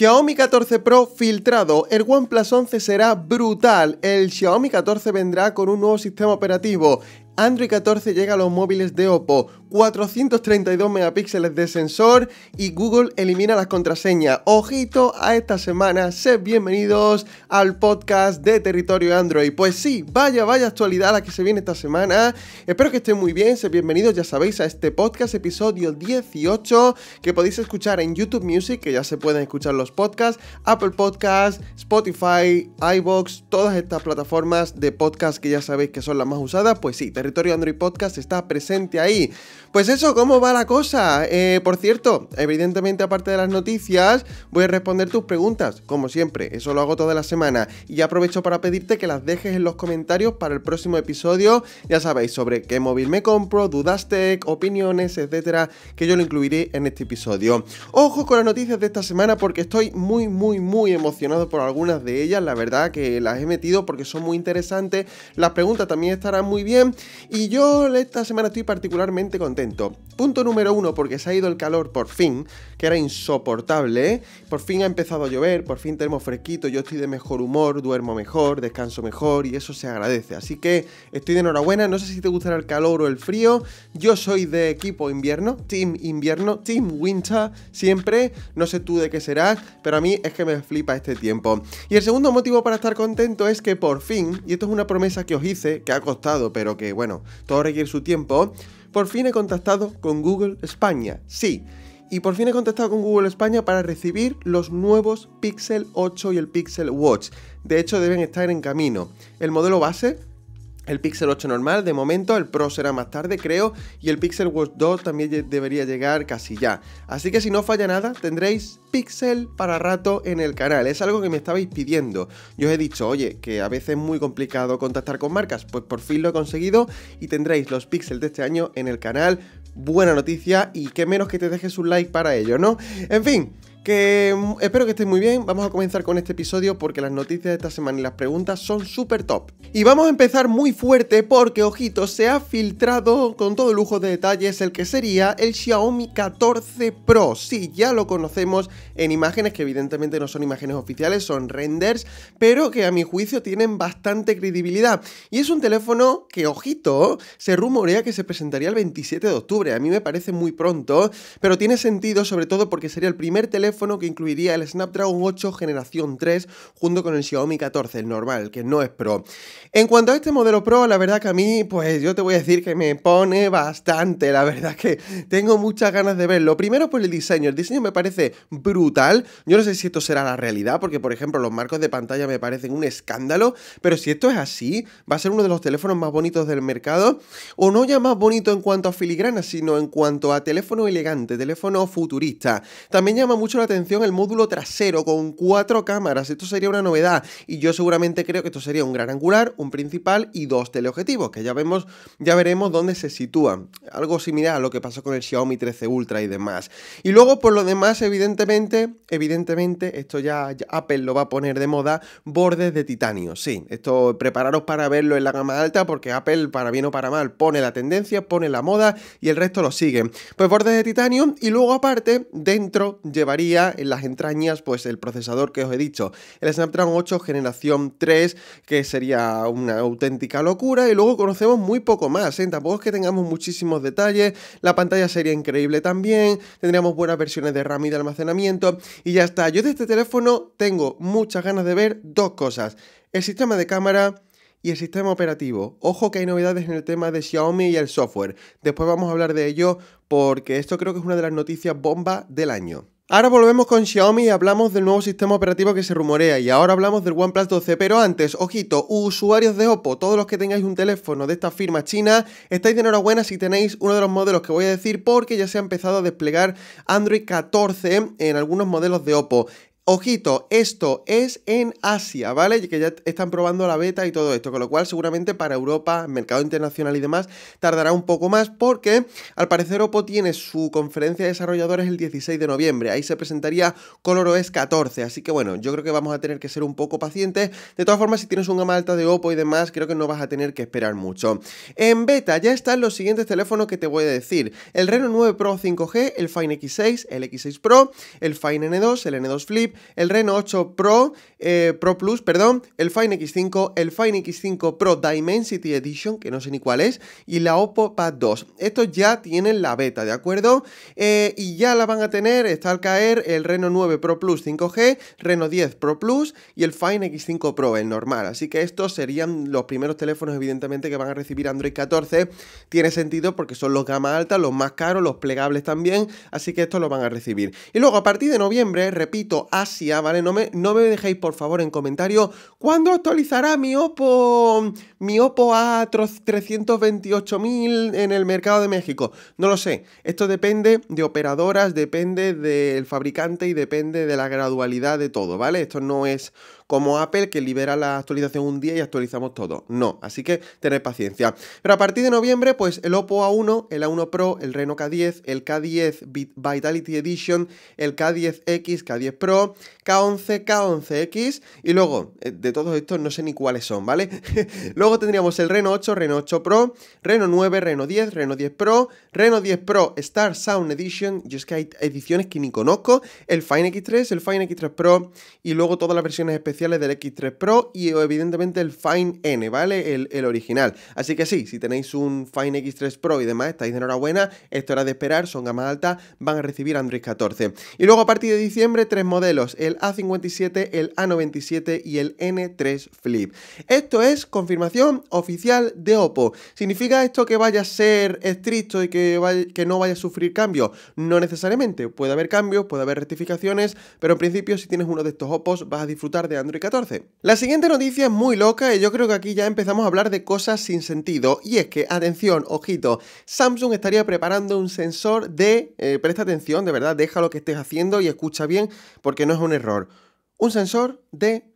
Xiaomi 14 Pro filtrado, el OnePlus 11 será brutal, el Xiaomi 14 vendrá con un nuevo sistema operativo, Android 14 llega a los móviles de Oppo, 432 megapíxeles de sensor y Google elimina las contraseñas. Ojito a esta semana, sed bienvenidos al podcast de Territorio Android. Pues sí, vaya, vaya actualidad la que se viene esta semana. Espero que estén muy bien, sed bienvenidos, ya sabéis, a este podcast, episodio 18, que podéis escuchar en YouTube Music, que ya se pueden escuchar los podcasts, Apple Podcasts, Spotify, iBox, todas estas plataformas de podcast que ya sabéis que son las más usadas. Pues sí, Territorio Android Podcast está presente ahí. Pues eso, ¿cómo va la cosa? Eh, por cierto, evidentemente aparte de las noticias, voy a responder tus preguntas, como siempre, eso lo hago toda la semana. Y aprovecho para pedirte que las dejes en los comentarios para el próximo episodio, ya sabéis, sobre qué móvil me compro, dudas tech, opiniones, etcétera, que yo lo incluiré en este episodio. Ojo con las noticias de esta semana porque estoy muy, muy, muy emocionado por algunas de ellas, la verdad que las he metido porque son muy interesantes, las preguntas también estarán muy bien y yo esta semana estoy particularmente contento Punto número uno, porque se ha ido el calor por fin, que era insoportable, ¿eh? Por fin ha empezado a llover, por fin tenemos fresquito, yo estoy de mejor humor, duermo mejor, descanso mejor y eso se agradece. Así que estoy de enhorabuena, no sé si te gustará el calor o el frío, yo soy de equipo invierno, team invierno, team winter, siempre, no sé tú de qué serás, pero a mí es que me flipa este tiempo. Y el segundo motivo para estar contento es que por fin, y esto es una promesa que os hice, que ha costado, pero que bueno, todo requiere su tiempo, por fin he contactado con Google España, sí. Y por fin he contactado con Google España para recibir los nuevos Pixel 8 y el Pixel Watch. De hecho, deben estar en camino. El modelo base el Pixel 8 normal, de momento, el Pro será más tarde, creo, y el Pixel Watch 2 también debería llegar casi ya. Así que si no falla nada, tendréis Pixel para rato en el canal. Es algo que me estabais pidiendo. Yo os he dicho, oye, que a veces es muy complicado contactar con marcas, pues por fin lo he conseguido y tendréis los Pixel de este año en el canal. Buena noticia y qué menos que te dejes un like para ello, ¿no? En fin, que mm, espero que estéis muy bien. Vamos a comenzar con este episodio porque las noticias de esta semana y las preguntas son súper top. Y vamos a empezar muy fuerte porque, ojito, se ha filtrado con todo lujo de detalles el que sería el Xiaomi 14 Pro. Sí, ya lo conocemos en imágenes que evidentemente no son imágenes oficiales, son renders, pero que a mi juicio tienen bastante credibilidad. Y es un teléfono que, ojito, se rumorea que se presentaría el 27 de octubre. A mí me parece muy pronto, pero tiene sentido sobre todo porque sería el primer teléfono que incluiría el Snapdragon 8 generación 3 junto con el Xiaomi 14, el normal, que no es Pro. En cuanto a este modelo Pro, la verdad que a mí, pues yo te voy a decir que me pone bastante, la verdad que tengo muchas ganas de verlo. Primero por el diseño, el diseño me parece brutal, yo no sé si esto será la realidad, porque por ejemplo los marcos de pantalla me parecen un escándalo, pero si esto es así, va a ser uno de los teléfonos más bonitos del mercado, o no ya más bonito en cuanto a filigrana, sino en cuanto a teléfono elegante, teléfono futurista. También llama mucho atención el módulo trasero con cuatro cámaras. Esto sería una novedad. Y yo seguramente creo que esto sería un gran angular, un principal y dos teleobjetivos, que ya vemos, ya veremos dónde se sitúa Algo similar a lo que pasó con el Xiaomi 13 Ultra y demás. Y luego, por lo demás, evidentemente, evidentemente, esto ya, Apple lo va a poner de moda, bordes de titanio. Sí, esto prepararos para verlo en la gama alta, porque Apple, para bien o para mal, pone la tendencia, pone la moda y el resto lo sigue. Pues bordes de titanio, y luego aparte, dentro llevaría en las entrañas pues el procesador que os he dicho, el Snapdragon 8 generación 3, que sería una auténtica locura y luego conocemos muy poco más, ¿eh? tampoco es que tengamos muchísimos detalles, la pantalla sería increíble también, tendríamos buenas versiones de RAM y de almacenamiento y ya está, yo de este teléfono tengo muchas ganas de ver dos cosas, el sistema de cámara y el sistema operativo. Ojo que hay novedades en el tema de Xiaomi y el software. Después vamos a hablar de ello porque esto creo que es una de las noticias bomba del año. Ahora volvemos con Xiaomi y hablamos del nuevo sistema operativo que se rumorea y ahora hablamos del OnePlus 12, pero antes, ojito, usuarios de Oppo, todos los que tengáis un teléfono de esta firma china, estáis de enhorabuena si tenéis uno de los modelos que voy a decir porque ya se ha empezado a desplegar Android 14 en algunos modelos de Oppo. Ojito, esto es en Asia, ¿vale? Que ya están probando la beta y todo esto, con lo cual seguramente para Europa, mercado internacional y demás, tardará un poco más porque al parecer Oppo tiene su conferencia de desarrolladores el 16 de noviembre, ahí se presentaría ColorOS 14, así que bueno, yo creo que vamos a tener que ser un poco pacientes, de todas formas si tienes un gama alta de Oppo y demás, creo que no vas a tener que esperar mucho. En beta ya están los siguientes teléfonos que te voy a decir, el Reno 9 Pro 5G, el Fine X6, el X6 Pro, el Fine N2, el N2 Flip, el Reno 8 Pro, eh, Pro Plus, perdón, el Fine X5, el Fine X5 Pro Dimensity Edition, que no sé ni cuál es, y la Oppo Pad 2. Estos ya tienen la beta, ¿de acuerdo? Eh, y ya la van a tener, está al caer el Reno 9 Pro Plus 5G, Reno 10 Pro Plus y el Fine X5 Pro, el normal. Así que estos serían los primeros teléfonos, evidentemente, que van a recibir Android 14. Tiene sentido porque son los gama alta, los más caros, los plegables también, así que estos lo van a recibir. Y luego, a partir de noviembre, repito, ¿vale? No me, no me dejéis, por favor, en comentario cuándo actualizará mi Oppo, mi Oppo a 328.000 en el mercado de México. No lo sé. Esto depende de operadoras, depende del fabricante y depende de la gradualidad de todo, ¿vale? Esto no es como Apple que libera la actualización un día y actualizamos todo. No, así que tened paciencia. Pero a partir de noviembre, pues el Oppo A1, el A1 Pro, el Reno K10, el K10 Vitality Edition, el K10X, K10 Pro, K11, K11X y luego, eh, de todos estos no sé ni cuáles son, ¿vale? luego tendríamos el Reno 8, Reno 8 Pro, Reno 9, Reno 10, Reno 10 Pro, Reno 10 Pro Star Sound Edition, yo es que hay ediciones que ni conozco, el Fine X3, el Fine X3 Pro y luego todas las versiones especiales del X3 Pro y evidentemente el Fine N, ¿vale? El, original. Así que sí, si tenéis un Fine X3 Pro y demás, estáis enhorabuena, esto era de esperar, son gamas alta, van a recibir Android 14. Y luego a partir de diciembre, tres modelos, el A57, el A97 y el N3 Flip. Esto es confirmación oficial de Oppo. ¿Significa esto que vaya a ser estricto y que, que no vaya a sufrir cambios? No necesariamente, puede haber cambios, puede haber rectificaciones, pero en principio si tienes uno de estos Oppos vas a disfrutar de Android la siguiente noticia es muy loca y yo creo que aquí ya empezamos a hablar de cosas sin sentido. Y es que, atención, ojito, Samsung estaría preparando un sensor de, eh, presta atención, de verdad, deja lo que estés haciendo y escucha bien porque no es un error. Un sensor de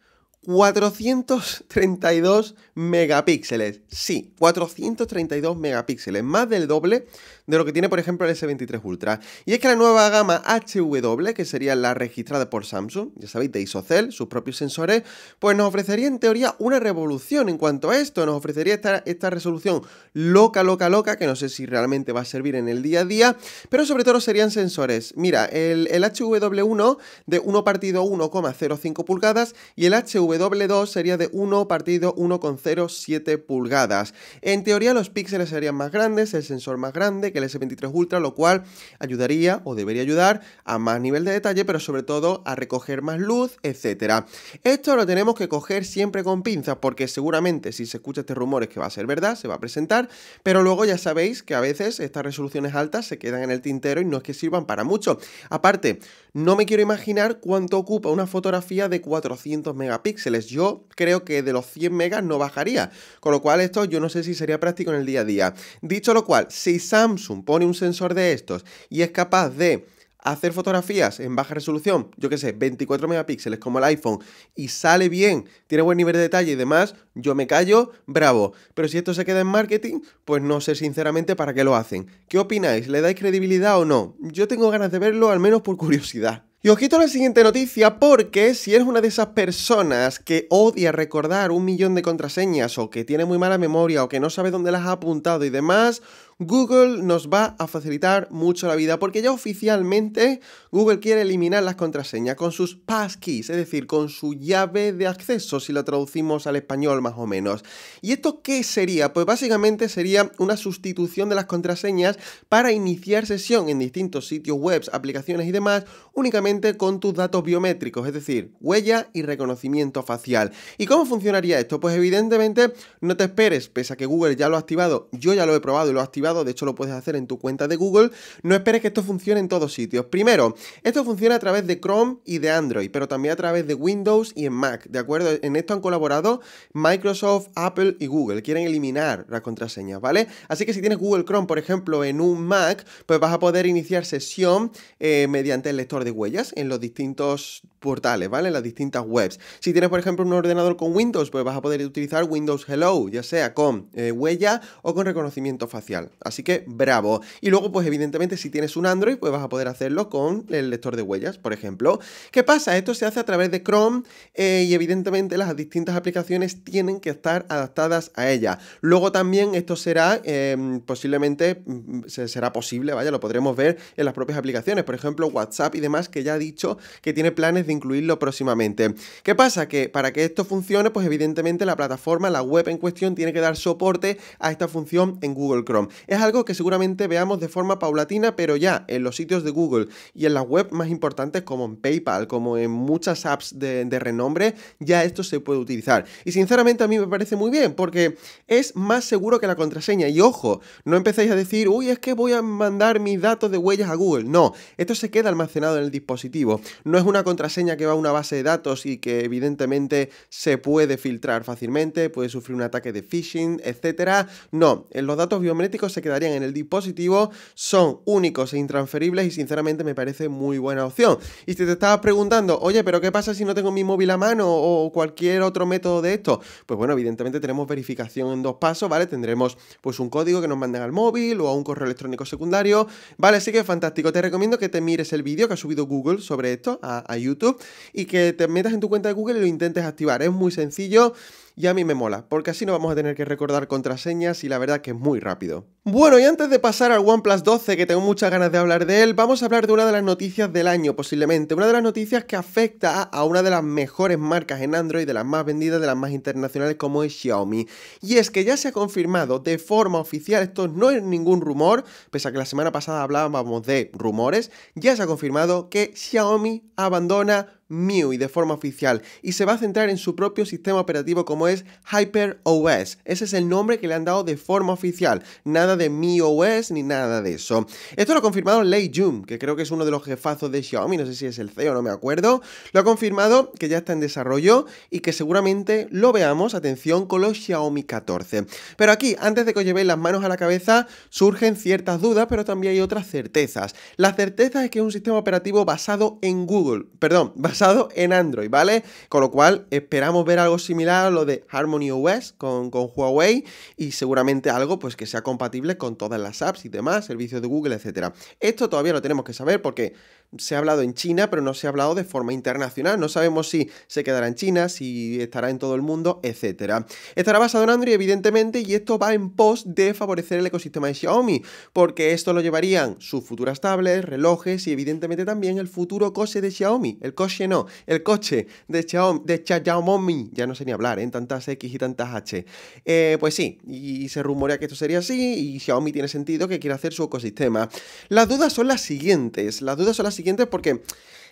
432 megapíxeles. Sí, 432 megapíxeles, más del doble de lo que tiene, por ejemplo, el S23 Ultra. Y es que la nueva gama HW, que sería la registrada por Samsung, ya sabéis, de Isocel, sus propios sensores, pues nos ofrecería en teoría una revolución en cuanto a esto. Nos ofrecería esta, resolución loca, loca, loca, que no sé si realmente va a servir en el día a día, pero sobre todo serían sensores. Mira, el, el HW1 de 1 partido 1,05 pulgadas y el HW W2 sería de 1 partido 1,07 pulgadas. En teoría los píxeles serían más grandes, el sensor más grande que el S23 Ultra, lo cual ayudaría o debería ayudar a más nivel de detalle, pero sobre todo a recoger más luz, etc. Esto lo tenemos que coger siempre con pinzas, porque seguramente si se escucha este rumor es que va a ser verdad, se va a presentar, pero luego ya sabéis que a veces estas resoluciones altas se quedan en el tintero y no es que sirvan para mucho. Aparte, no me quiero imaginar cuánto ocupa una fotografía de 400 megapíxeles yo creo que de los 100 megas no bajaría, con lo cual esto yo no sé si sería práctico en el día a día. Dicho lo cual, si Samsung pone un sensor de estos y es capaz de hacer fotografías en baja resolución, yo qué sé, 24 megapíxeles como el iPhone, y sale bien, tiene buen nivel de detalle y demás, yo me callo, bravo. Pero si esto se queda en marketing, pues no sé sinceramente para qué lo hacen. ¿Qué opináis? ¿Le dais credibilidad o no? Yo tengo ganas de verlo, al menos por curiosidad. Y os quito la siguiente noticia porque si eres una de esas personas que odia recordar un millón de contraseñas o que tiene muy mala memoria o que no sabe dónde las ha apuntado y demás, Google nos va a facilitar mucho la vida porque ya oficialmente Google quiere eliminar las contraseñas con sus passkeys, es decir, con su llave de acceso, si lo traducimos al español más o menos. ¿Y esto qué sería? Pues básicamente sería una sustitución de las contraseñas para iniciar sesión en distintos sitios web, aplicaciones y demás únicamente con tus datos biométricos, es decir, huella y reconocimiento facial. ¿Y cómo funcionaría esto? Pues evidentemente no te esperes, pese a que Google ya lo ha activado, yo ya lo he probado y lo he activado de hecho lo puedes hacer en tu cuenta de Google, no esperes que esto funcione en todos sitios. Primero, esto funciona a través de Chrome y de Android, pero también a través de Windows y en Mac, ¿de acuerdo? En esto han colaborado Microsoft, Apple y Google, quieren eliminar las contraseñas, ¿vale? Así que si tienes Google Chrome, por ejemplo, en un Mac, pues vas a poder iniciar sesión eh, mediante el lector de huellas en los distintos portales, ¿vale? En las distintas webs. Si tienes, por ejemplo, un ordenador con Windows, pues vas a poder utilizar Windows Hello, ya sea con eh, huella o con reconocimiento facial. Así que bravo. Y luego, pues evidentemente, si tienes un Android, pues vas a poder hacerlo con el lector de huellas, por ejemplo. ¿Qué pasa? Esto se hace a través de Chrome eh, y evidentemente las distintas aplicaciones tienen que estar adaptadas a ella. Luego también esto será em, posiblemente, mm, será posible, vaya, lo podremos ver en las propias aplicaciones, por ejemplo WhatsApp y demás, que ya ha dicho que tiene planes de incluirlo próximamente. ¿Qué pasa? Que para que esto funcione, pues evidentemente la plataforma, la web en cuestión, tiene que dar soporte a esta función en Google Chrome. Es algo que seguramente veamos de forma paulatina, pero ya en los sitios de Google y en las web más importantes como en PayPal, como en muchas apps de, renombre, ya esto se puede utilizar. Y sinceramente a mí me parece muy bien, porque es más seguro que la contraseña. Y ojo, no empecéis a decir, uy, es que voy a mandar mis datos de huellas a Google. No, esto se queda almacenado en el dispositivo. No es una contraseña que va a una base de datos y que evidentemente se puede filtrar fácilmente, puede sufrir un ataque de phishing, etcétera. No, en los datos biométricos se quedarían en el dispositivo, son únicos e intransferibles y sinceramente me parece muy buena opción. Y si te estabas preguntando, oye, pero ¿qué pasa si no tengo mi móvil a mano o cualquier otro método de esto? Pues bueno, evidentemente tenemos verificación en dos pasos, ¿vale? Tendremos pues un código que nos manden al móvil o a un correo electrónico secundario, ¿vale? Así que fantástico, te recomiendo que te mires el vídeo que ha subido Google sobre esto a, a YouTube y que te metas en tu cuenta de Google y lo intentes activar, es muy sencillo y a mí me mola, porque así no vamos a tener que recordar contraseñas y la verdad que es muy rápido. Bueno, y antes de pasar al OnePlus 12, que tengo muchas ganas de hablar de él, vamos a hablar de una de las noticias del año posiblemente, una de las noticias que afecta a una de las mejores marcas en Android, de las más vendidas, de las más internacionales como es Xiaomi. Y es que ya se ha confirmado de forma oficial, esto no es ningún rumor, pese a que la semana pasada hablábamos de rumores, ya se ha confirmado que Xiaomi abandona y de forma oficial y se va a centrar en su propio sistema operativo como es HyperOS. Ese es el nombre que le han dado de forma oficial, nada de MIOS ni nada de eso. Esto lo ha confirmado Lei Jun, que creo que es uno de los jefazos de Xiaomi, no sé si es el CEO, no me acuerdo. Lo ha confirmado que ya está en desarrollo y que seguramente lo veamos, atención, con los Xiaomi 14. Pero aquí, antes de que os llevéis las manos a la cabeza, surgen ciertas dudas, pero también hay otras certezas. La certeza es que es un sistema operativo basado en Google, perdón, en Android, ¿vale? Con lo cual esperamos ver algo similar a lo de Harmony OS con, con Huawei y seguramente algo pues que sea compatible con todas las apps y demás, servicios de Google, etcétera. Esto todavía lo tenemos que saber porque se ha hablado en China, pero no se ha hablado de forma internacional. No sabemos si se quedará en China, si estará en todo el mundo, etc. Estará basado en Android, evidentemente, y esto va en pos de favorecer el ecosistema de Xiaomi, porque esto lo llevarían sus futuras tablets, relojes y evidentemente también el futuro coche de Xiaomi. El coche no, el coche de Xiaomi, de Xiaomi. Ya no sé ni hablar, en ¿eh? tantas X y tantas H. Eh, pues sí, y se rumorea que esto sería así, y Xiaomi tiene sentido que quiera hacer su ecosistema. Las dudas son las siguientes, las dudas son las siguientes porque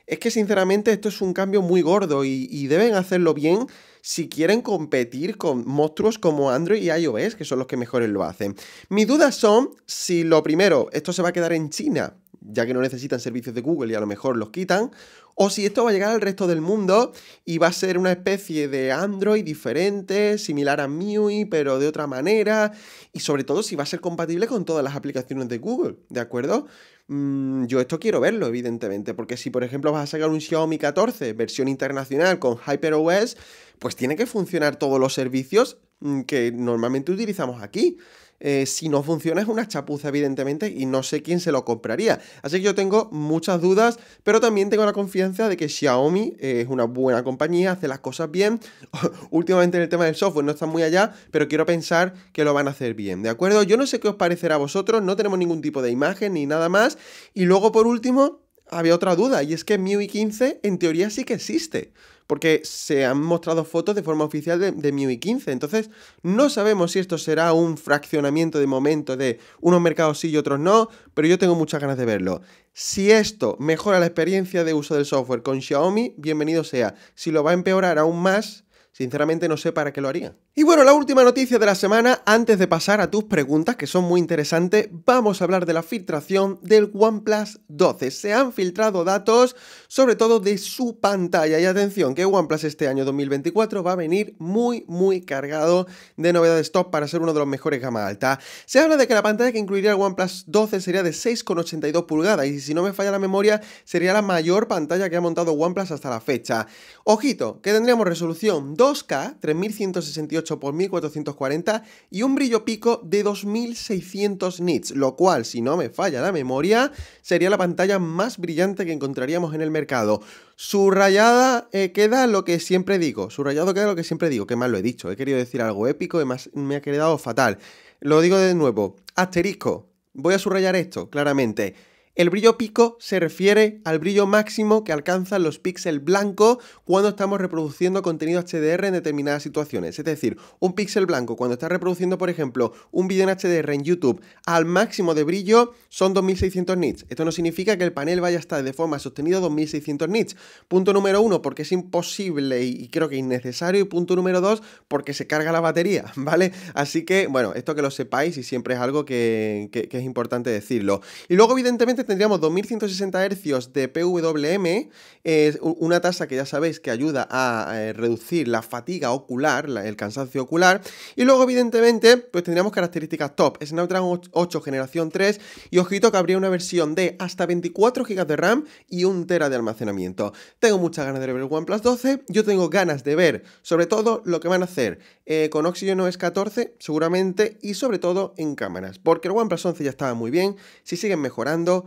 es que sinceramente esto es un cambio muy gordo y, y, deben hacerlo bien si quieren competir con monstruos como Android y iOS, que son los que mejores lo hacen. Mis dudas son si lo primero, esto se va a quedar en China, ya que no necesitan servicios de Google y a lo mejor los quitan, o si esto va a llegar al resto del mundo y va a ser una especie de Android diferente, similar a MIUI, pero de otra manera, y sobre todo si va a ser compatible con todas las aplicaciones de Google, ¿de acuerdo? Mm, yo esto quiero verlo, evidentemente, porque si por ejemplo vas a sacar un Xiaomi 14, versión internacional con HyperOS, pues tiene que funcionar todos los servicios mm, que normalmente utilizamos aquí. Eh, si no funciona es una chapuza, evidentemente, y no sé quién se lo compraría. Así que yo tengo muchas dudas, pero también tengo la confianza de que Xiaomi eh, es una buena compañía, hace las cosas bien. Últimamente en el tema del software no está muy allá, pero quiero pensar que lo van a hacer bien, ¿de acuerdo? Yo no sé qué os parecerá a vosotros, no tenemos ningún tipo de imagen ni nada más. Y luego, por último, había otra duda, y es que MIUI 15 en teoría sí que existe porque se han mostrado fotos de forma oficial de, MIUI 15. Entonces, no sabemos si esto será un fraccionamiento de momento de unos mercados sí y otros no, pero yo tengo muchas ganas de verlo. Si esto mejora la experiencia de uso del software con Xiaomi, bienvenido sea. Si lo va a empeorar aún más, Sinceramente no sé para qué lo harían. Y bueno, la última noticia de la semana, antes de pasar a tus preguntas, que son muy interesantes, vamos a hablar de la filtración del OnePlus 12. Se han filtrado datos, sobre todo de su pantalla. Y atención, que OnePlus este año 2024 va a venir muy, muy cargado de novedades top para ser uno de los mejores gama alta. Se habla de que la pantalla que incluiría el OnePlus 12 sería de 6,82 pulgadas y si no me falla la memoria sería la mayor pantalla que ha montado OnePlus hasta la fecha. Ojito, que tendríamos resolución 2K, 3168 por 1440 y un brillo pico de 2600 nits, lo cual, si no me falla la memoria, sería la pantalla más brillante que encontraríamos en el mercado. Subrayada eh, queda lo que siempre digo, subrayado queda lo que siempre digo, que mal lo he dicho, he querido decir algo épico y me ha quedado fatal. Lo digo de nuevo, asterisco, voy a subrayar esto, claramente. El brillo pico se refiere al brillo máximo que alcanzan los píxeles blancos cuando estamos reproduciendo contenido HDR en determinadas situaciones. Es decir, un píxel blanco cuando está reproduciendo, por ejemplo, un vídeo en HDR en YouTube al máximo de brillo son 2600 nits. Esto no significa que el panel vaya a estar de forma sostenida 2600 nits. Punto número uno, porque es imposible y creo que innecesario. Y punto número dos, porque se carga la batería, ¿vale? Así que, bueno, esto que lo sepáis y siempre es algo que es importante decirlo. Y luego, evidentemente, tendríamos 2160 Hz de PWM, eh, una tasa que ya sabéis que ayuda a eh, reducir la fatiga ocular, el cansancio ocular. Y luego, evidentemente, pues tendríamos características top. es Snapdragon 8 generación 3 y ojito que habría una versión de hasta 24 GB de RAM y 1 tera de almacenamiento. Tengo muchas ganas de ver el OnePlus 12, yo tengo ganas de ver sobre todo lo que van a hacer eh, con Oxygen OS 14 seguramente y sobre todo en cámaras, porque el OnePlus 11 ya estaba muy bien, si siguen mejorando,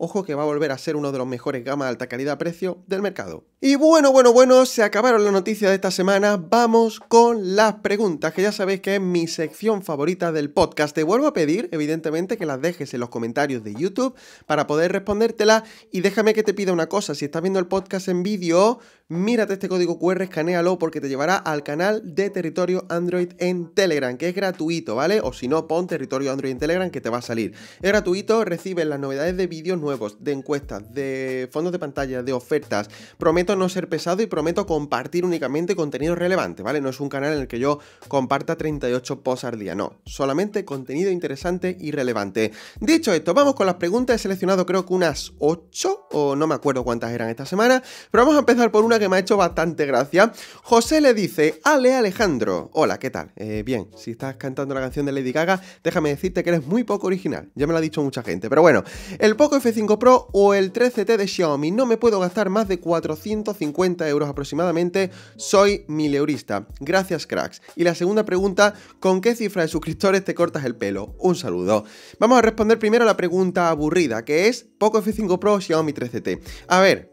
Ojo que va a volver a ser uno de los mejores gamas de alta calidad-precio del mercado. Y bueno, bueno, bueno, se acabaron las noticias de esta semana. Vamos con las preguntas, que ya sabéis que es mi sección favorita del podcast. Te vuelvo a pedir, evidentemente, que las dejes en los comentarios de YouTube para poder respondértelas. Y déjame que te pida una cosa: si estás viendo el podcast en vídeo, mírate este código QR, escanealo, porque te llevará al canal de Territorio Android en Telegram, que es gratuito, ¿vale? O si no, pon Territorio Android en Telegram, que te va a salir. Es gratuito, recibes las novedades de vídeos de encuestas, de fondos de pantalla, de ofertas. Prometo no ser pesado y prometo compartir únicamente contenido relevante, ¿vale? No es un canal en el que yo comparta 38 posts al día, no. Solamente contenido interesante y relevante. Dicho esto, vamos con las preguntas. He seleccionado creo que unas 8 o no me acuerdo cuántas eran esta semana, pero vamos a empezar por una que me ha hecho bastante gracia. José le dice, Ale Alejandro, hola, ¿qué tal? Eh, bien, si estás cantando la canción de Lady Gaga, déjame decirte que eres muy poco original. Ya me lo ha dicho mucha gente, pero bueno, el poco efectivo 5 Pro o el 13T de Xiaomi. No me puedo gastar más de 450 euros aproximadamente, soy mileurista. Gracias cracks. Y la segunda pregunta, ¿con qué cifra de suscriptores te cortas el pelo? Un saludo. Vamos a responder primero a la pregunta aburrida, que es Poco F5 Pro o Xiaomi 13T. A ver,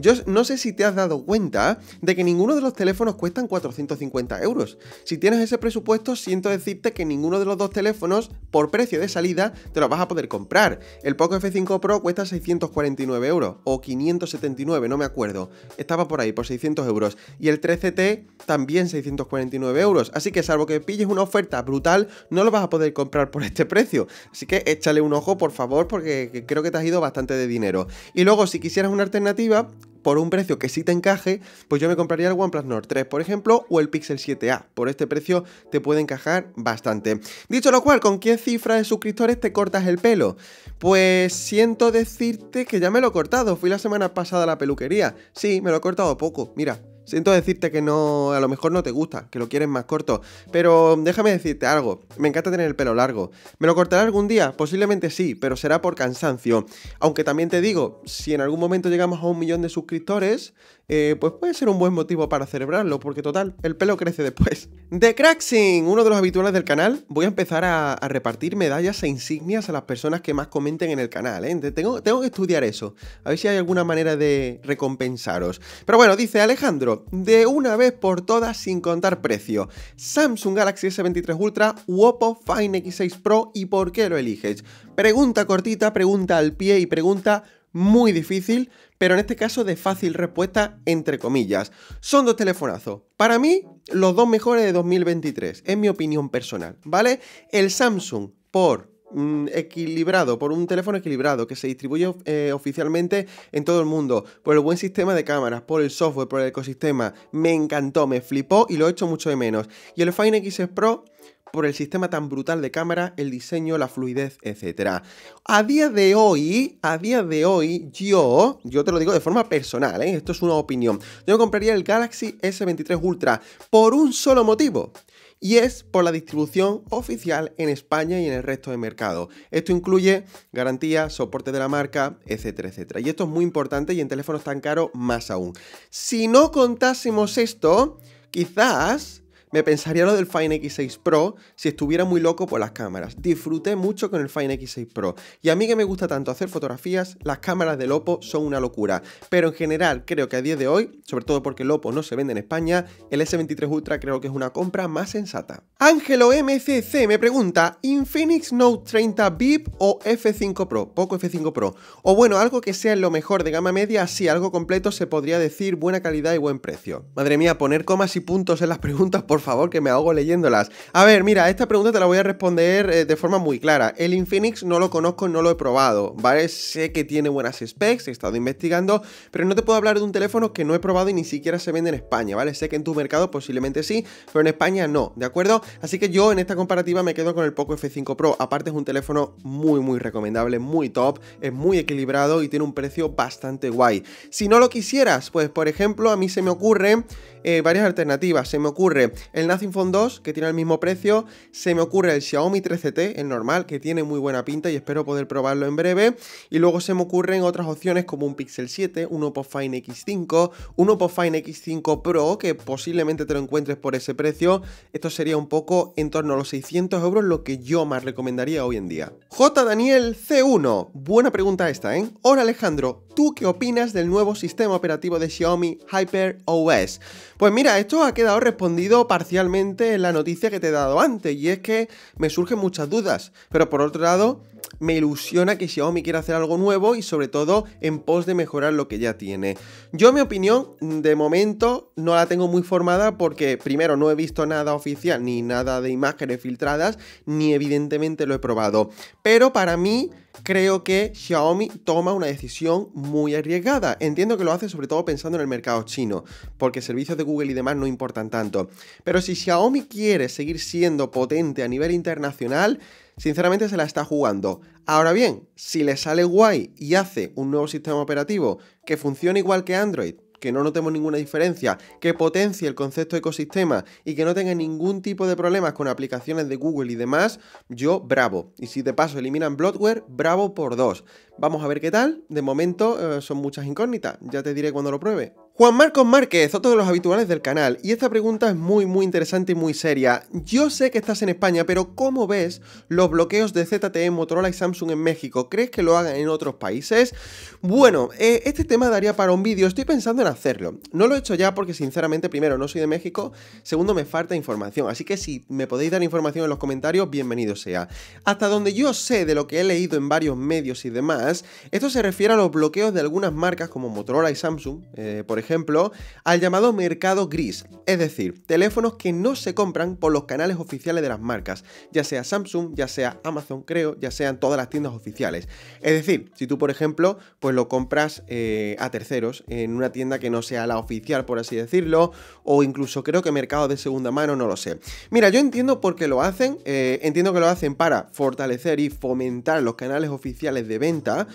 yo no sé si te has dado cuenta de que ninguno de los teléfonos cuestan 450 euros. Si tienes ese presupuesto, siento decirte que ninguno de los dos teléfonos, por precio de salida, te lo vas a poder comprar. El Poco F5 Pro cuesta 649 euros, o 579, no me acuerdo. Estaba por ahí, por 600 euros. Y el 13t también 649 euros. Así que salvo que pilles una oferta brutal, no lo vas a poder comprar por este precio. Así que échale un ojo, por favor, porque creo que te has ido bastante de dinero. Y luego, si quisieras una alternativa, por un precio que sí te encaje, pues yo me compraría el OnePlus Nord 3, por ejemplo, o el Pixel 7a. Por este precio te puede encajar bastante. Dicho lo cual, ¿con qué cifra de suscriptores te cortas el pelo? Pues siento decirte que ya me lo he cortado. Fui la semana pasada a la peluquería. Sí, me lo he cortado poco. Mira, Siento decirte que no, a lo mejor no te gusta, que lo quieres más corto, pero déjame decirte algo, me encanta tener el pelo largo. ¿Me lo cortará algún día? Posiblemente sí, pero será por cansancio. Aunque también te digo, si en algún momento llegamos a un millón de suscriptores, eh, pues puede ser un buen motivo para celebrarlo, porque total, el pelo crece después. The Craxing, uno de los habituales del canal, voy a empezar a, repartir medallas e insignias a las personas que más comenten en el canal, ¿eh? Tengo, que estudiar eso, a ver si hay alguna manera de recompensaros. Pero bueno, dice Alejandro, de una vez por todas sin contar precio, Samsung Galaxy S23 Ultra, Oppo Find X6 Pro y por qué lo eliges. Pregunta cortita, pregunta al pie y pregunta muy difícil, pero en este caso de fácil respuesta, entre comillas. Son dos telefonazos. Para mí, los dos mejores de 2023, es mi opinión personal, ¿vale? El Samsung por mm, equilibrado, por un teléfono equilibrado que se distribuye eh, oficialmente en todo el mundo, por el buen sistema de cámaras, por el software, por el ecosistema. Me encantó, me flipó y lo he hecho mucho de menos. Y el Fine X Pro por el sistema tan brutal de cámara, el diseño, la fluidez, etc. A día de hoy, a día de hoy, yo, yo te lo digo de forma personal, ¿eh? esto es una opinión, yo compraría el Galaxy S23 Ultra por un solo motivo. Y es por la distribución oficial en España y en el resto de mercado. Esto incluye garantía, soporte de la marca, etcétera, etcétera. Y esto es muy importante y en teléfonos tan caros más aún. Si no contásemos esto, quizás me pensaría lo del Fine X6 Pro si estuviera muy loco por las cámaras. Disfruté mucho con el Fine X6 Pro. Y a mí que me gusta tanto hacer fotografías, las cámaras de LOPO son una locura. Pero en general creo que a día de hoy, sobre todo porque el Oppo no se vende en España, el S23 Ultra creo que es una compra más sensata. Ángelo MCC me pregunta, ¿Infinix Note 30 VIP o F5 Pro? Poco F5 Pro. O bueno, algo que sea lo mejor de gama media, así algo completo se podría decir buena calidad y buen precio. Madre mía, poner comas y puntos en las preguntas, por por favor, que me ahogo leyéndolas. A ver, mira, esta pregunta te la voy a responder eh, de forma muy clara. El Infinix no lo conozco, no lo he probado, ¿vale? Sé que tiene buenas specs, he estado investigando, pero no te puedo hablar de un teléfono que no he probado y ni siquiera se vende en España, ¿vale? Sé que en tu mercado posiblemente sí, pero en España no, ¿de acuerdo? Así que yo en esta comparativa me quedo con el Poco F5 Pro. Aparte es un teléfono muy, muy recomendable, muy top, es muy equilibrado y tiene un precio bastante guay. Si no lo quisieras, pues por ejemplo, a mí se me ocurren eh, varias alternativas. Se me ocurre el Nothing Phone 2, que tiene el mismo precio, se me ocurre el Xiaomi 13T, el normal, que tiene muy buena pinta y espero poder probarlo en breve. Y luego se me ocurren otras opciones como un Pixel 7, un Oppo Fine X5, un Oppo Fine X5 Pro, que posiblemente te lo encuentres por ese precio. Esto sería un poco en torno a los 600 euros, lo que yo más recomendaría hoy en día. J. Daniel C1, buena pregunta esta, ¿eh? Hola Alejandro, ¿tú qué opinas del nuevo sistema operativo de Xiaomi Hyper OS? Pues mira, esto ha quedado respondido para parcialmente en la noticia que te he dado antes, y es que me surgen muchas dudas, pero por otro lado, me ilusiona que Xiaomi quiera hacer algo nuevo y sobre todo en pos de mejorar lo que ya tiene. Yo mi opinión de momento no la tengo muy formada porque primero no he visto nada oficial ni nada de imágenes filtradas, ni evidentemente lo he probado. Pero para mí creo que Xiaomi toma una decisión muy arriesgada. Entiendo que lo hace sobre todo pensando en el mercado chino, porque servicios de Google y demás no importan tanto. Pero si Xiaomi quiere seguir siendo potente a nivel internacional, sinceramente se la está jugando. Ahora bien, si le sale guay y hace un nuevo sistema operativo que funcione igual que Android, que no notemos ninguna diferencia, que potencie el concepto ecosistema y que no tenga ningún tipo de problemas con aplicaciones de Google y demás, yo bravo. Y si de paso eliminan Bloodware, bravo por dos. Vamos a ver qué tal. De momento eh, son muchas incógnitas. Ya te diré cuando lo pruebe. Juan Marcos Márquez, otro de los habituales del canal, y esta pregunta es muy muy interesante y muy seria. Yo sé que estás en España, pero ¿cómo ves los bloqueos de ZTE, Motorola y Samsung en México? ¿Crees que lo hagan en otros países? Bueno, eh, este tema daría para un vídeo, estoy pensando en hacerlo. No lo he hecho ya porque sinceramente, primero, no soy de México, segundo, me falta información, así que si me podéis dar información en los comentarios, bienvenido sea. Hasta donde yo sé de lo que he leído en varios medios y demás, esto se refiere a los bloqueos de algunas marcas como Motorola y Samsung, eh, por ejemplo, ejemplo, al llamado mercado gris, es decir, teléfonos que no se compran por los canales oficiales de las marcas, ya sea Samsung, ya sea Amazon, creo, ya sean todas las tiendas oficiales. Es decir, si tú, por ejemplo, pues lo compras eh, a terceros en una tienda que no sea la oficial, por así decirlo, o incluso creo que mercado de segunda mano, no lo sé. Mira, yo entiendo por qué lo hacen, eh, entiendo que lo hacen para fortalecer y fomentar los canales oficiales de venta,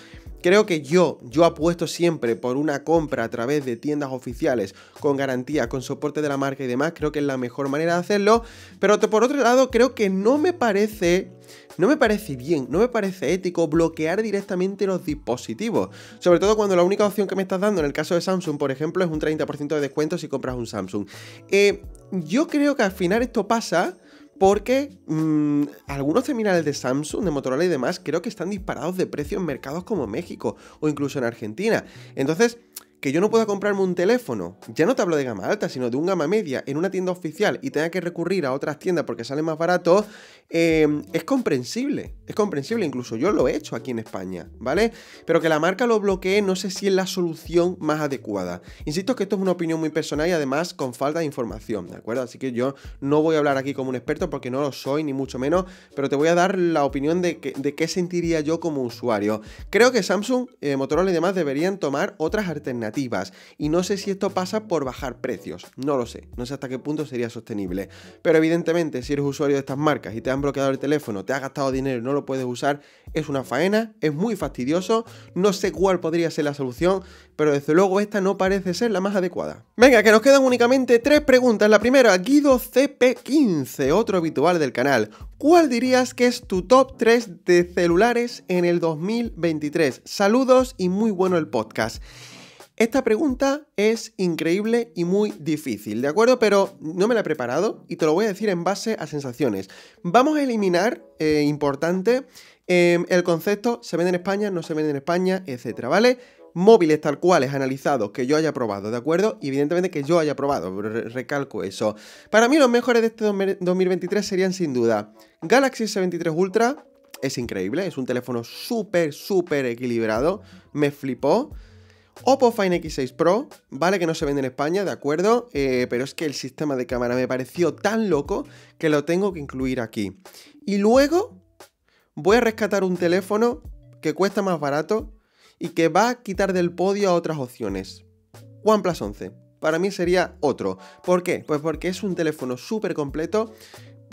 Creo que yo, yo apuesto siempre por una compra a través de tiendas oficiales con garantía, con soporte de la marca y demás, creo que es la mejor manera de hacerlo, pero por otro lado creo que no me parece... No me parece bien, no me parece ético bloquear directamente los dispositivos. Sobre todo cuando la única opción que me estás dando, en el caso de Samsung, por ejemplo, es un 30% de descuento si compras un Samsung. Eh, yo creo que al final esto pasa porque mm, algunos terminales de Samsung, de Motorola y demás, creo que están disparados de precio en mercados como México o incluso en Argentina. Entonces, que yo no pueda comprarme un teléfono, ya no te hablo de gama alta, sino de un gama media en una tienda oficial y tenga que recurrir a otras tiendas porque sale más barato eh, es comprensible, es comprensible, incluso yo lo he hecho aquí en España, ¿vale? Pero que la marca lo bloquee no sé si es la solución más adecuada. Insisto que esto es una opinión muy personal y además con falta de información, ¿de acuerdo? Así que yo no voy a hablar aquí como un experto porque no lo soy, ni mucho menos, pero te voy a dar la opinión de, qué sentiría yo como usuario. Creo que Samsung, eh, Motorola y demás deberían tomar otras alternativas y no sé si esto pasa por bajar precios, no lo sé, no sé hasta qué punto sería sostenible. Pero evidentemente si eres usuario de estas marcas y te han bloqueado el teléfono, te has gastado dinero y no lo puedes usar, es una faena, es muy fastidioso, no sé cuál podría ser la solución, pero desde luego esta no parece ser la más adecuada. Venga, que nos quedan únicamente tres preguntas. La primera, Guido CP15, otro habitual del canal. ¿Cuál dirías que es tu top 3 de celulares en el 2023? Saludos y muy bueno el podcast. Esta pregunta es increíble y muy difícil, ¿de acuerdo? Pero no me la he preparado y te lo voy a decir en base a sensaciones. Vamos a eliminar, eh, importante, em, el concepto se vende en España, no se vende en España, etcétera, ¿vale? Móviles tal cuales analizados que yo haya probado, ¿de acuerdo? evidentemente que yo haya probado, recalco eso. Para mí los mejores de este 2023 serían sin duda Galaxy S23 Ultra, es increíble, es un teléfono súper, súper equilibrado, me flipó. Oppo Find X6 Pro, vale que no se vende en España, de acuerdo, eh, pero es que el sistema de cámara me pareció tan loco que lo tengo que incluir aquí. Y luego voy a rescatar un teléfono que cuesta más barato y que va a quitar del podio a otras opciones. OnePlus 11. Para mí sería otro. ¿Por qué? Pues porque es un teléfono súper completo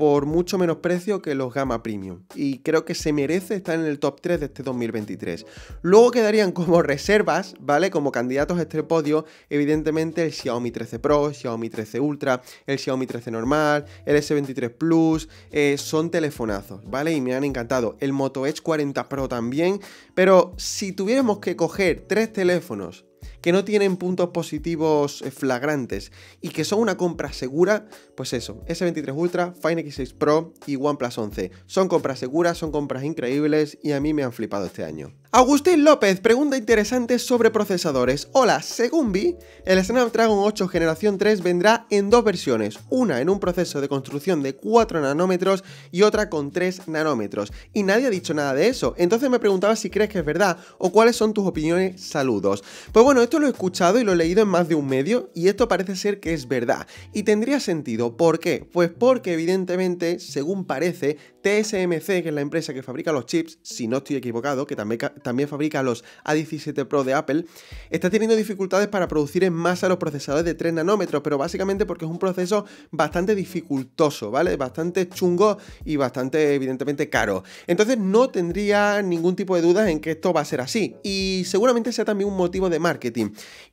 por mucho menos precio que los Gama Premium. Y creo que se merece estar en el top 3 de este 2023. Luego quedarían como reservas, ¿vale? Como candidatos a este podio, evidentemente el Xiaomi 13 Pro, Xiaomi 13 Ultra, el Xiaomi 13 normal, el S23 Plus, eh, son telefonazos, ¿vale? Y me han encantado. El Moto Edge 40 Pro también. Pero si tuviéramos que coger tres teléfonos que no tienen puntos positivos eh, flagrantes y que son una compra segura, pues eso, S23 Ultra, Fine X6 Pro y OnePlus 11. Son compras seguras, son compras increíbles y a mí me han flipado este año. Agustín López pregunta interesante sobre procesadores. Hola, según vi, el Snapdragon 8 generación 3 vendrá en dos versiones, una en un proceso de construcción de 4 nanómetros y otra con 3 nanómetros. Y nadie ha dicho nada de eso, entonces me preguntaba si crees que es verdad o cuáles son tus opiniones. Saludos. Pues bueno, esto lo he escuchado y lo he leído en más de un medio y esto parece ser que es verdad. Y tendría sentido. ¿Por qué? Pues porque evidentemente, según parece, TSMC, que es la empresa que fabrica los chips, si no estoy equivocado, que también, también fabrica los A17 Pro de Apple, está teniendo dificultades para producir en masa los procesadores de 3 nanómetros, pero básicamente porque es un proceso bastante dificultoso, ¿vale? Bastante chungo y bastante, evidentemente, caro. Entonces no tendría ningún tipo de dudas en que esto va a ser así. Y seguramente sea también un motivo de marketing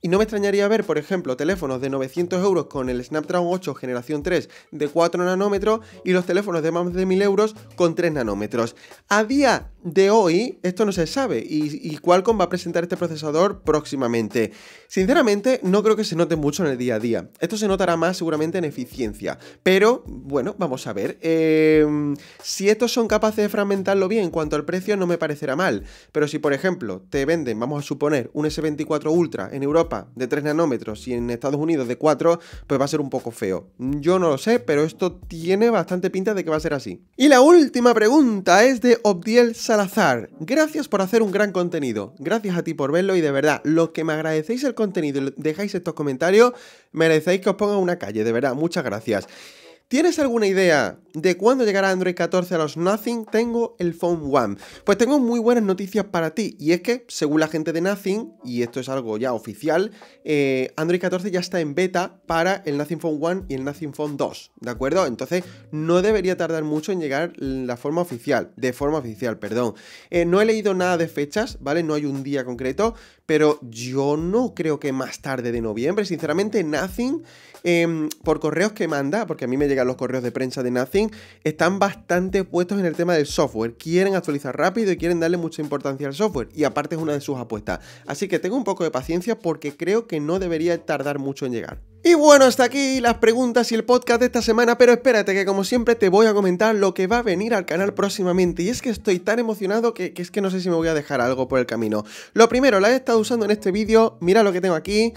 y no me extrañaría ver, por ejemplo, teléfonos de 900 euros con el Snapdragon 8 generación 3 de 4 nanómetros y los teléfonos de más de 1000 euros con 3 nanómetros. A día de hoy, esto no se sabe y, Qualcomm va a presentar este procesador próximamente. Sinceramente, no creo que se note mucho en el día a día. Esto se notará más seguramente en eficiencia. Pero, bueno, vamos a ver. Em, si estos son capaces de fragmentarlo bien en cuanto al precio, no me parecerá mal. Pero si, por ejemplo, te venden, vamos a suponer, un S24 Ultra en Europa de 3 nanómetros y en Estados Unidos de 4, pues va a ser un poco feo. Yo no lo sé, pero esto tiene bastante pinta de que va a ser así. Y la última pregunta es de Obdiel Salazar. Gracias por hacer un gran contenido. Gracias a ti por verlo y de verdad, los que me agradecéis el contenido y dejáis estos comentarios, merecéis que os ponga una calle, de verdad, muchas gracias. ¿Tienes alguna idea de cuándo llegará Android 14 a los Nothing? Tengo el Phone One. Pues tengo muy buenas noticias para ti, y es que, según la gente de Nothing, y esto es algo ya oficial, eh, Android 14 ya está en beta para el Nothing Phone 1 y el Nothing Phone 2, ¿de acuerdo? Entonces, no debería tardar mucho en llegar la forma oficial, de forma oficial, perdón. Eh, no he leído nada de fechas, ¿vale? No hay un día concreto, pero yo no creo que más tarde de noviembre, sinceramente, Nothing, em, por correos que manda, porque a mí me llega los correos de prensa de Nothing, están bastante puestos en el tema del software. Quieren actualizar rápido y quieren darle mucha importancia al software. Y aparte es una de sus apuestas. Así que tengo un poco de paciencia porque creo que no debería tardar mucho en llegar. Y bueno, hasta aquí las preguntas y el podcast de esta semana, pero espérate que como siempre te voy a comentar lo que va a venir al canal próximamente. Y es que estoy tan emocionado que, que es que no sé si me voy a dejar algo por el camino. Lo primero, la he estado usando en este vídeo, mira lo que tengo aquí.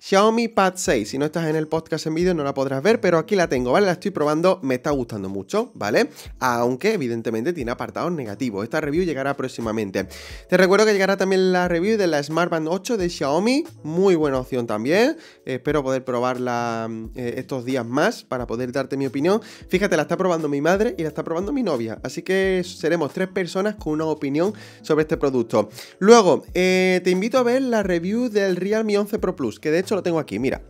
Xiaomi Pad 6. Si no estás en el podcast en vídeo no la podrás ver, pero aquí la tengo, ¿vale? La estoy probando, me está gustando mucho, ¿vale? Aunque evidentemente tiene apartados negativos. Esta review llegará próximamente. Te recuerdo que llegará también la review de la Smart Band 8 de Xiaomi, muy buena opción también. Espero poder probarla mm, eh, estos días más para poder darte mi opinión. Fíjate, la está probando mi madre y la está probando mi novia, así que seremos tres personas con una opinión sobre este producto. Luego, eh, te invito a ver la review del Realme 11 Pro Plus, que de hecho lo tengo aquí, mira.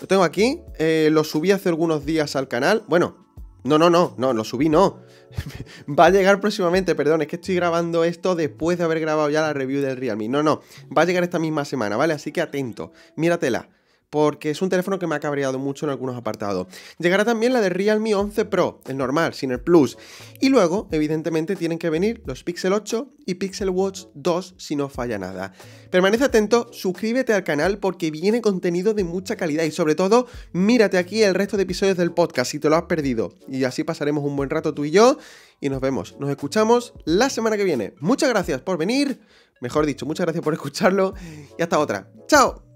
Lo tengo aquí, eh, lo subí hace algunos días al canal. Bueno, no, no, no, no, lo subí no. va a llegar próximamente, perdón, es que estoy grabando esto después de haber grabado ya la review del Realme. No, no, va a llegar esta misma semana, ¿vale? Así que atento, míratela porque es un teléfono que me ha cabreado mucho en algunos apartados. Llegará también la de Realme 11 Pro, el normal, sin el Plus. Y luego, evidentemente, tienen que venir los Pixel 8 y Pixel Watch 2 si no falla nada. Permanece atento, suscríbete al canal porque viene contenido de mucha calidad y sobre todo, mírate aquí el resto de episodios del podcast si te lo has perdido. Y así pasaremos un buen rato tú y yo y nos vemos, nos escuchamos la semana que viene. Muchas gracias por venir, mejor dicho, muchas gracias por escucharlo y hasta otra. ¡Chao!